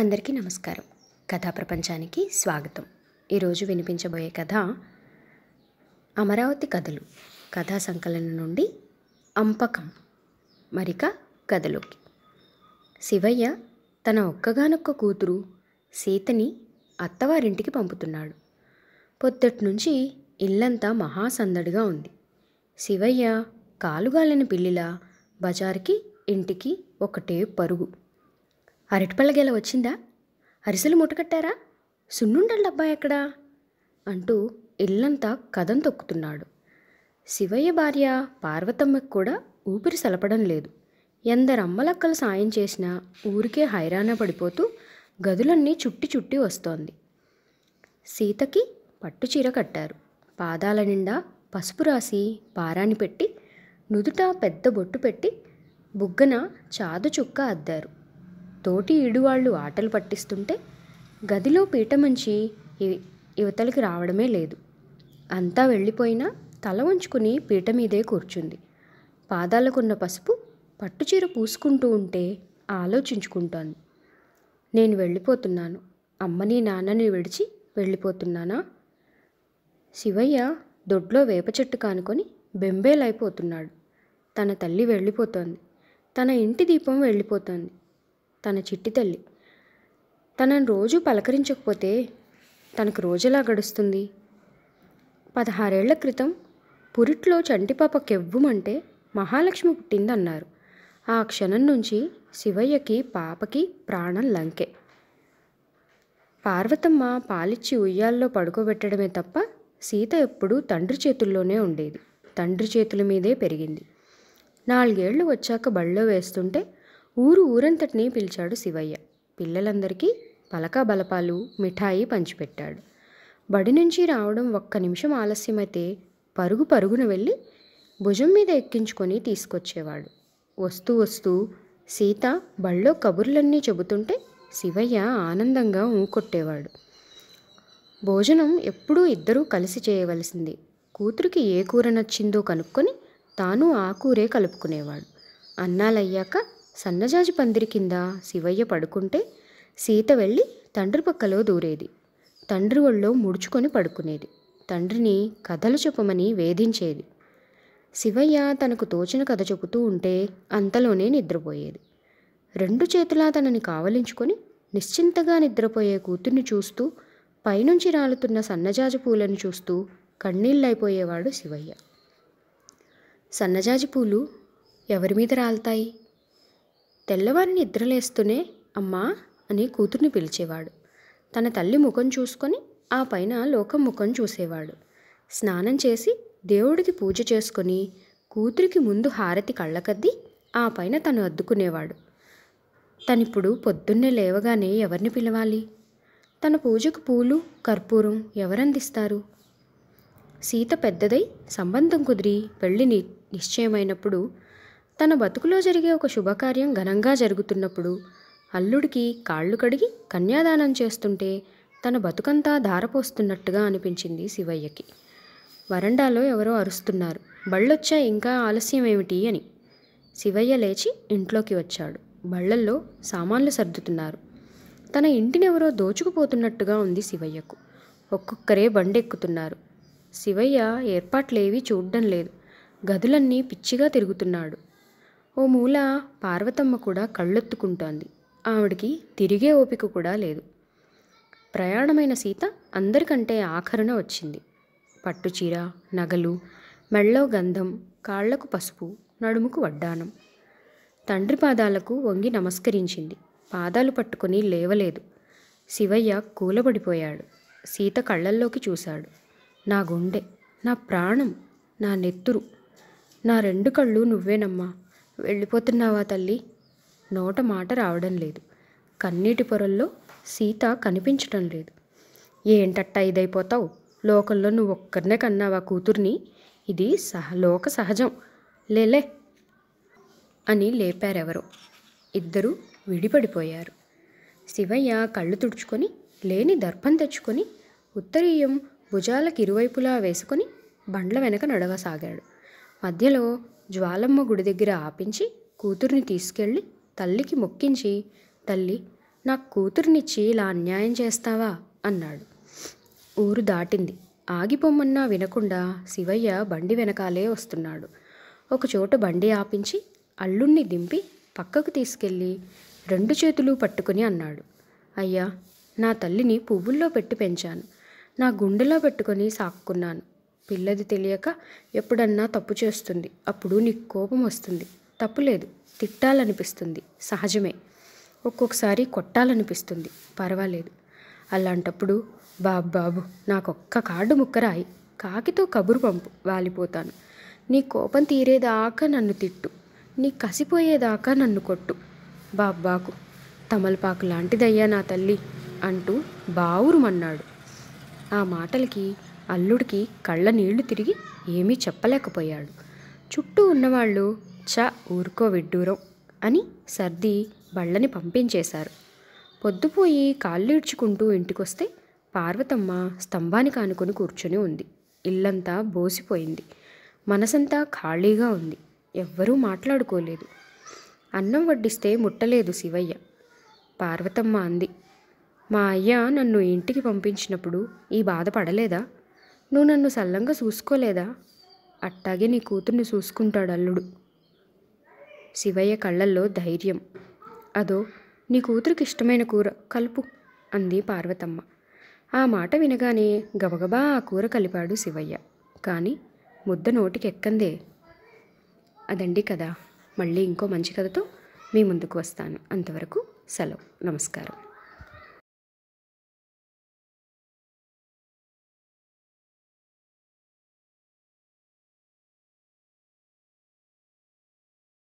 అందరికీ నమస్కారం కథా ప్రపంచానికి స్వాగతం ఈరోజు వినిపించబోయే కథ అమరావతి కథలు కథా సంకలనం నుండి అంపకం మరిక కథలోకి శివయ్య తన ఒక్కగానొక్క కూతురు సీతని అత్తవారింటికి పంపుతున్నాడు పొద్దటి నుంచి ఇల్లంతా మహాసందడిగా ఉంది శివయ్య కాలుగాలని పిల్లిలా బజార్కి ఇంటికి ఒకటే పరుగు అరటిపళ్ళ గెల వచ్చిందా అరిసెలు ముట్టకట్టారా సున్నుండల అబ్బాయి ఎక్కడా అంటూ ఇల్లంతా కథం తొక్కుతున్నాడు శివయ్య భార్య పార్వతమ్మకు కూడా ఊపిరి సలపడం లేదు ఎందరు అమ్మలక్కలు సాయం చేసినా ఊరికే హైరాణ పడిపోతూ గదులన్నీ చుట్టి చుట్టి వస్తోంది సీతకి పట్టుచీర కట్టారు పాదాల నిండా పసుపు రాసి పారాన్ని పెట్టి నుదుట పెద్ద బొట్టు పెట్టి బుగ్గన చాదు చుక్క అద్దారు తోటి ఈడువాళ్ళు ఆటలు పట్టిస్తుంటే గదిలో పీటమంచి యువతలకి రావడమే లేదు అంతా వెళ్ళిపోయినా తల వంచుకుని పీట మీదే కూర్చుంది పాదాలకున్న పసుపు పట్టుచీర పూసుకుంటూ ఉంటే ఆలోచించుకుంటాను నేను వెళ్ళిపోతున్నాను అమ్మని నాన్నని విడిచి వెళ్ళిపోతున్నానా శివయ్య దొడ్లో వేప చెట్టు కానుకొని బెంబేలైపోతున్నాడు తన తల్లి వెళ్ళిపోతోంది తన ఇంటి దీపం వెళ్ళిపోతోంది తన చిట్టి తల్లి తనను రోజు పలకరించకపోతే తనకు రోజులా గడుస్తుంది పదహారేళ్ల క్రితం పురిట్లో చంటిపాప కెవ్వుమంటే మహాలక్ష్మి పుట్టిందన్నారు ఆ క్షణం నుంచి శివయ్యకి పాపకి ప్రాణం లంకే పార్వతమ్మ పాలిచ్చి ఉయ్యాల్లో పడుకోబెట్టడమే తప్ప సీత ఎప్పుడూ తండ్రి చేతుల్లోనే ఉండేది తండ్రి చేతుల మీదే పెరిగింది నాలుగేళ్లు వచ్చాక బళ్ళో వేస్తుంటే ఊరు ఊరంతటినీ పిలిచాడు శివయ్య పిల్లలందరికీ పలకా బలపాలు మిఠాయి పంచిపెట్టాడు బడి నుంచి రావడం ఒక్క నిమిషం ఆలస్యమైతే పరుగు పరుగున వెళ్ళి భుజం మీద ఎక్కించుకొని తీసుకొచ్చేవాడు వస్తూ వస్తూ సీత బళ్ళో కబుర్లన్నీ చెబుతుంటే శివయ్య ఆనందంగా ఊకొట్టేవాడు భోజనం ఎప్పుడూ ఇద్దరూ కలిసి చేయవలసింది కూతురికి ఏ కూర నచ్చిందో కనుక్కొని తాను ఆ కూరే కలుపుకునేవాడు అన్నాలయ్యాక సన్నజాజి పందిరి కింద శివయ్య పడుకుంటే సీత వెళ్ళి తండ్రి పక్కలో దూరేది తండ్రి ఒళ్ళో ముడుచుకొని పడుకునేది తండ్రిని కథలు చెప్పమని వేధించేది శివయ్య తనకు తోచిన కథ చెబుతూ ఉంటే అంతలోనే నిద్రపోయేది రెండు చేతులా తనని కావలించుకొని నిశ్చింతగా నిద్రపోయే కూతుర్ని చూస్తూ పైనుంచి రాలుతున్న సన్నజాజి పూలను చూస్తూ కన్నీళ్ళైపోయేవాడు శివయ్య సన్నజాజి పూలు ఎవరి మీద రాలుతాయి తెల్లవారిని నిద్రలేస్తూనే అమ్మా అని కూతుర్ని పిలిచేవాడు తన తల్లి ముఖం చూసుకొని ఆ పైన లోకం ముఖం చూసేవాడు స్నానం చేసి దేవుడికి పూజ చేసుకొని కూతురికి ముందు హారతి కళ్ళకద్ది ఆ పైన తను అద్దుకునేవాడు తనిప్పుడు పొద్దున్నే లేవగానే ఎవరిని పిలవాలి తన పూజకు పూలు కర్పూరం ఎవరందిస్తారు సీత పెద్దదై సంబంధం కుదిరి పెళ్లి నిశ్చయమైనప్పుడు తన బతుకులో జరిగే ఒక శుభకార్యం ఘనంగా జరుగుతున్నప్పుడు అల్లుడికి కాళ్ళు కడిగి కన్యాదానం చేస్తుంటే తన బతుకంతా ధారపోస్తున్నట్టుగా అనిపించింది శివయ్యకి వరండాలో ఎవరో అరుస్తున్నారు బళ్ళొచ్చా ఇంకా ఆలస్యం ఏమిటి అని శివయ్య లేచి ఇంట్లోకి వచ్చాడు బళ్ళల్లో సామాన్లు సర్దుతున్నారు తన ఇంటిని ఎవరో దోచుకుపోతున్నట్టుగా ఉంది శివయ్యకు ఒక్కొక్కరే బండెక్కుతున్నారు శివయ్య ఏర్పాట్లేవీ చూడడం లేదు గదులన్నీ పిచ్చిగా తిరుగుతున్నాడు ఓ మూల పార్వతమ్మ కూడా కళ్ళొత్తుకుంటోంది ఆవిడికి తిరిగే ఓపిక కూడా లేదు ప్రయాణమైన సీత అందరికంటే ఆఖరున వచ్చింది పట్టుచీర నగలు మెళ్ళో గంధం కాళ్లకు పసుపు నడుముకు వడ్డానం తండ్రి పాదాలకు వంగి నమస్కరించింది పాదాలు పట్టుకుని లేవలేదు శివయ్య కూలబడిపోయాడు సీత కళ్ళల్లోకి చూశాడు నా గుండె నా ప్రాణం నా నెత్తురు నా రెండు కళ్ళు నువ్వేనమ్మా వెళ్ళిపోతున్నావా తల్లి నోట మాట రావడం లేదు కన్నీటి పొరల్లో సీత కనిపించటం లేదు ఏంటట్టా ఇదైపోతావు లోకంలో నువ్వు ఒక్కరినే కన్నావా కూతుర్ని ఇది సహ లోక సహజం లేలే అని లేపారెవరో ఇద్దరూ విడిపడిపోయారు శివయ్య కళ్ళు తుడుచుకొని లేని దర్పం తెచ్చుకొని ఉత్తరీయం భుజాలకు ఇరువైపులా వేసుకొని బండ్ల వెనక నడవసాగాడు మధ్యలో జ్వాలమ్మ గుడి దగ్గర ఆపించి కూతుర్ని తీసుకెళ్ళి తల్లికి మొక్కించి తల్లి నాకు కూతుర్నిచ్చి ఇలా అన్యాయం చేస్తావా అన్నాడు ఊరు దాటింది ఆగిపోమన్నా వినకుండా శివయ్య బండి వెనకాలే వస్తున్నాడు ఒకచోట బండి ఆపించి అల్లుణ్ణి దింపి పక్కకు తీసుకెళ్ళి రెండు చేతులు పట్టుకుని అన్నాడు అయ్యా నా తల్లిని పువ్వుల్లో పెట్టి పెంచాను నా గుండెలో పెట్టుకొని సాక్కున్నాను పిల్లది తెలియక ఎప్పుడన్నా తప్పు చేస్తుంది అప్పుడు నీకు కోపం వస్తుంది తప్పులేదు తిట్టాలనిపిస్తుంది సహజమే ఒక్కొక్కసారి కొట్టాలనిపిస్తుంది పర్వాలేదు అలాంటప్పుడు బాబు బాబు నాకొక్క కార్డు ముక్కరాయి కాకితో కబురు పంపు వాలిపోతాను నీ కోపం తీరేదాకా నన్ను తిట్టు నీ కసిపోయేదాకా నన్ను కొట్టు బాబ్బాకు తమలపాకు లాంటిదయ్యా నా తల్లి అంటూ బావురుమన్నాడు ఆ మాటలకి అల్లుడికి కళ్ళ నీళ్లు తిరిగి ఏమీ చెప్పలేకపోయాడు చుట్టూ ఉన్నవాళ్ళు చ ఊరుకో విడ్డూరం అని సర్ది బళ్ళని పంపించేశారు పొద్దుపోయి కాళ్ళీడ్చుకుంటూ ఇంటికొస్తే పార్వతమ్మ స్తంభానికి ఆనుకొని కూర్చొని ఉంది ఇల్లంతా బోసిపోయింది మనసంతా ఖాళీగా ఉంది ఎవ్వరూ మాట్లాడుకోలేదు అన్నం వడ్డిస్తే ముట్టలేదు శివయ్య పార్వతమ్మ అంది మా అయ్య నన్ను ఇంటికి పంపించినప్పుడు ఈ బాధ పడలేదా నువ్వు నన్ను సల్లంగా చూసుకోలేదా అట్టాగే నీ కూతుర్ని చూసుకుంటాడు అల్లుడు శివయ్య కళ్ళల్లో ధైర్యం అదో నీ కూతురికి ఇష్టమైన కూర కలుపు అంది పార్వతమ్మ ఆ మాట వినగానే గబగబా ఆ కూర కలిపాడు శివయ్య కానీ ముద్ద నోటికి ఎక్కందే అదండి కదా మళ్ళీ ఇంకో మంచి కథతో మీ ముందుకు వస్తాను అంతవరకు సెలవు నమస్కారం